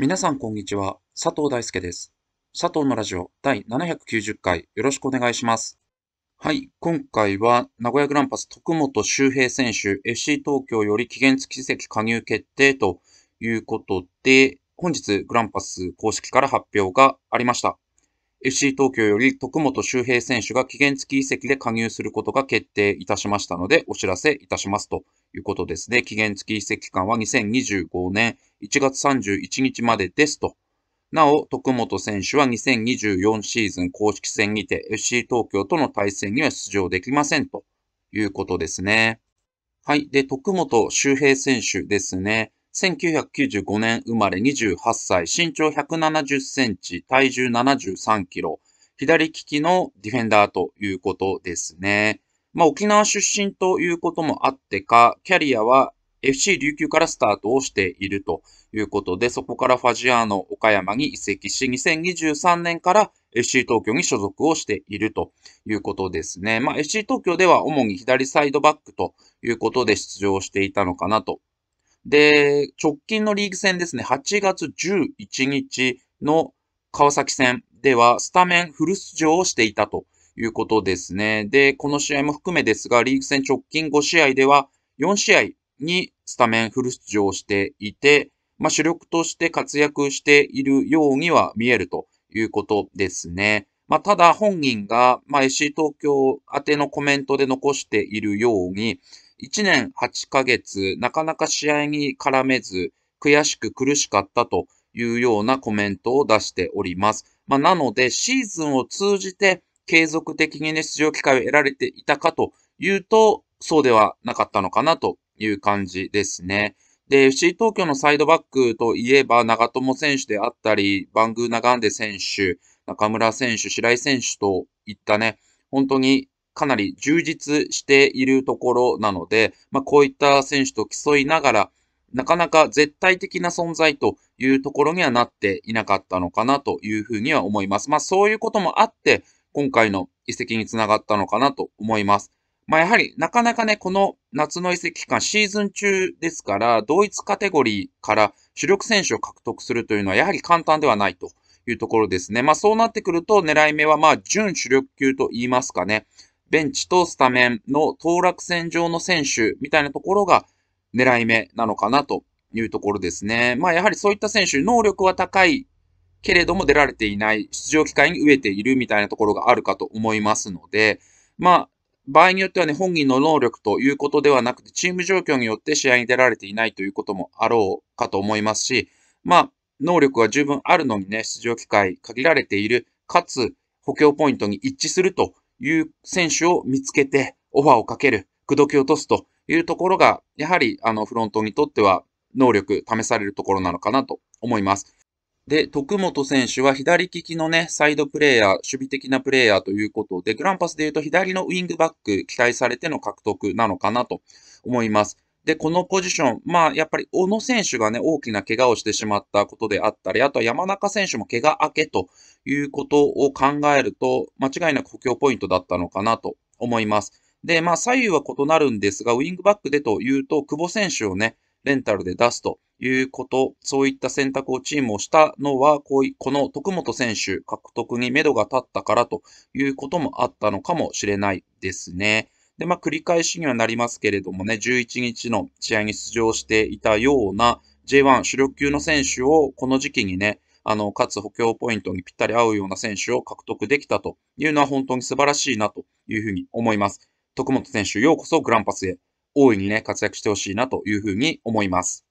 皆さんこんにちは。佐藤大輔です。佐藤のラジオ第790回よろしくお願いします。はい、今回は名古屋グランパス徳本周平選手 FC 東京より期限付き席加入決定ということで、本日グランパス公式から発表がありました。FC 東京より徳本周平選手が期限付き移籍で加入することが決定いたしましたのでお知らせいたしますとということですね。期限付き移籍期間は2025年1月31日までですと。なお、徳本選手は2024シーズン公式戦にて FC 東京との対戦には出場できませんということですね。はい。で、徳本周平選手ですね。1995年生まれ28歳、身長170センチ、体重73キロ、左利きのディフェンダーということですね。まあ、沖縄出身ということもあってか、キャリアは FC 琉球からスタートをしているということで、そこからファジアーノ岡山に移籍し、2023年から FC 東京に所属をしているということですね。まあ、FC 東京では主に左サイドバックということで出場していたのかなと。で、直近のリーグ戦ですね、8月11日の川崎戦ではスタメンフル出場をしていたということですね。で、この試合も含めですが、リーグ戦直近5試合では4試合にスタメンフル出場していて、まあ、主力として活躍しているようには見えるということですね。まあ、ただ本人が、まあ、SC 東京宛てのコメントで残しているように、1年8ヶ月、なかなか試合に絡めず、悔しく苦しかったというようなコメントを出しております。まあ、なので、シーズンを通じて継続的にね、出場機会を得られていたかというと、そうではなかったのかなという感じですね。で、FC 東京のサイドバックといえば、長友選手であったり、バングーナガンデ選手、中村選手、白井選手といったね、本当にかなり充実しているところなので、まあ、こういった選手と競いながら、なかなか絶対的な存在というところにはなっていなかったのかなというふうには思います。まあそういうこともあって、今回の移籍につながったのかなと思います。まあ、やはりなかなかね、この夏の移籍期間、シーズン中ですから、同一カテゴリーから主力選手を獲得するというのはやはり簡単ではないというところですね。まあ、そうなってくると狙い目はまあ準主力級と言いますかね。ベンチとスタメンの当落線上の選手みたいなところが狙い目なのかなというところですね。まあやはりそういった選手、能力は高いけれども出られていない、出場機会に飢えているみたいなところがあるかと思いますので、まあ、場合によってはね、本人の能力ということではなくて、チーム状況によって試合に出られていないということもあろうかと思いますし、まあ、能力は十分あるのにね、出場機会限られている、かつ補強ポイントに一致するという選手を見つけて、オファーをかける、口説き落とすというところが、やはりあのフロントにとっては能力試されるところなのかなと思います。で、徳本選手は左利きのね、サイドプレーヤー、守備的なプレーヤーということで、グランパスで言うと左のウィングバック、期待されての獲得なのかなと思います。で、このポジション、まあ、やっぱり小野選手がね、大きな怪我をしてしまったことであったり、あとは山中選手も怪我明けということを考えると、間違いなく補強ポイントだったのかなと思います。で、まあ、左右は異なるんですが、ウィングバックでというと、久保選手をね、レンタルで出すということ、そういった選択をチームをしたのは、この徳本選手獲得に目処が立ったからということもあったのかもしれないですね。で、まあ、繰り返しにはなりますけれどもね、11日の試合に出場していたような J1 主力級の選手をこの時期にね、あの、かつ補強ポイントにぴったり合うような選手を獲得できたというのは本当に素晴らしいなというふうに思います。徳本選手、ようこそグランパスへ。大いにね、活躍してほしいなというふうに思います。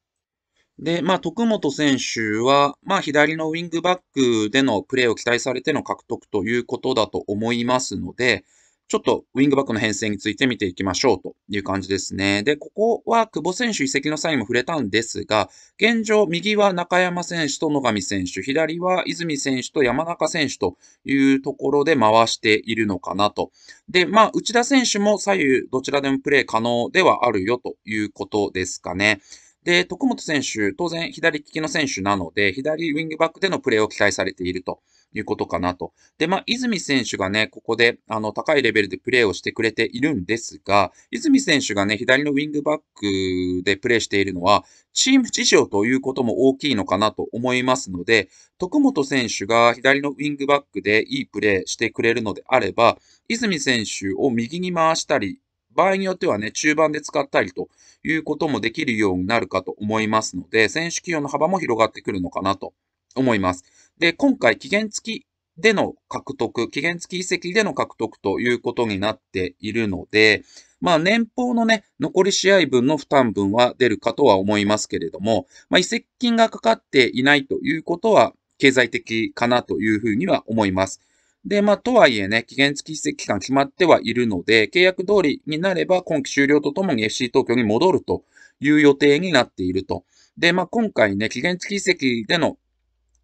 で、まあ、徳本選手は、まあ、左のウィングバックでのプレーを期待されての獲得ということだと思いますので、ちょっとウィングバックの編成について見ていきましょうという感じですね。で、ここは久保選手移籍の際にも触れたんですが、現状、右は中山選手と野上選手、左は泉選手と山中選手というところで回しているのかなと。で、まあ、内田選手も左右どちらでもプレー可能ではあるよということですかね。で、徳本選手、当然左利きの選手なので、左ウィングバックでのプレーを期待されていると。いうことかなと。で、まあ、泉選手がね、ここで、あの、高いレベルでプレーをしてくれているんですが、泉選手がね、左のウィングバックでプレーしているのは、チーム事情ということも大きいのかなと思いますので、徳本選手が左のウィングバックでいいプレーしてくれるのであれば、泉選手を右に回したり、場合によってはね、中盤で使ったりということもできるようになるかと思いますので、選手起用の幅も広がってくるのかなと思います。で、今回期限付きでの獲得、期限付き移籍での獲得ということになっているので、まあ年俸のね、残り試合分の負担分は出るかとは思いますけれども、まあ移籍金がかかっていないということは経済的かなというふうには思います。で、まあ、とはいえね、期限付き移籍期間決まってはいるので、契約通りになれば今期終了とともに FC 東京に戻るという予定になっていると。で、まあ、今回ね、期限付き移籍での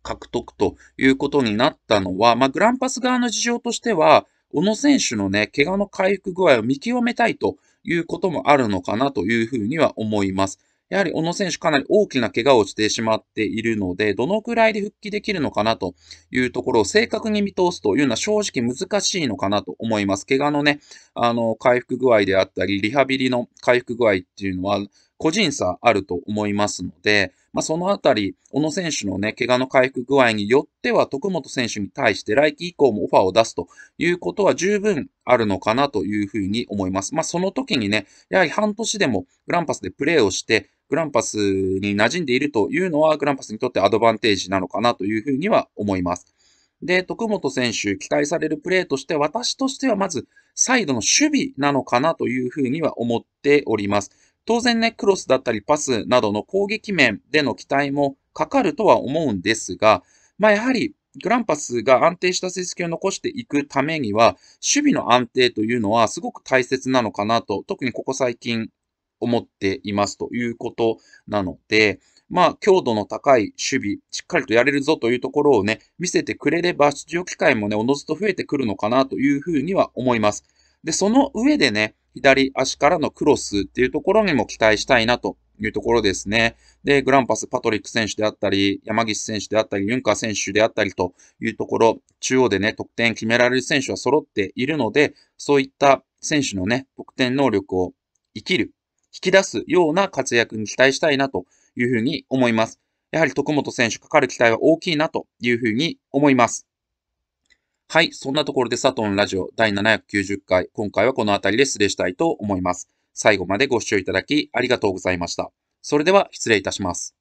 獲得ということになったのは、まあ、グランパス側の事情としては、小野選手のね、怪我の回復具合を見極めたいということもあるのかなというふうには思います。やはり小野選手かなり大きな怪我をしてしまっているので、どのくらいで復帰できるのかなというところを正確に見通すというのは正直難しいのかなと思います。怪我のね、あの、回復具合であったり、リハビリの回復具合っていうのは個人差あると思いますので、まあ、そのあたり、小野選手のね、怪我の回復具合によっては、徳本選手に対して来季以降もオファーを出すということは十分あるのかなというふうに思います。まあ、その時にね、やはり半年でもグランパスでプレーをして、グランパスに馴染んでいるというのは、グランパスにとってアドバンテージなのかなというふうには思います。で、徳本選手、期待されるプレーとして、私としてはまず、サイドの守備なのかなというふうには思っております。当然ね、クロスだったりパスなどの攻撃面での期待もかかるとは思うんですが、まあ、やはりグランパスが安定した成績を残していくためには、守備の安定というのはすごく大切なのかなと、特にここ最近思っていますということなので、まあ、強度の高い守備、しっかりとやれるぞというところをね、見せてくれれば、出場機会もね、おのずと増えてくるのかなというふうには思います。で、その上でね、左足からのクロスっていうところにも期待したいなというところですね。で、グランパス、パトリック選手であったり、山岸選手であったり、ユンカー選手であったりというところ、中央でね、得点決められる選手は揃っているので、そういった選手のね、得点能力を生きる、引き出すような活躍に期待したいなというふうに思います。やはり徳本選手かかる期待は大きいなというふうに思います。はい、そんなところでサトンラジオ第790回、今回はこの辺りで失礼したいと思います。最後までご視聴いただきありがとうございました。それでは失礼いたします。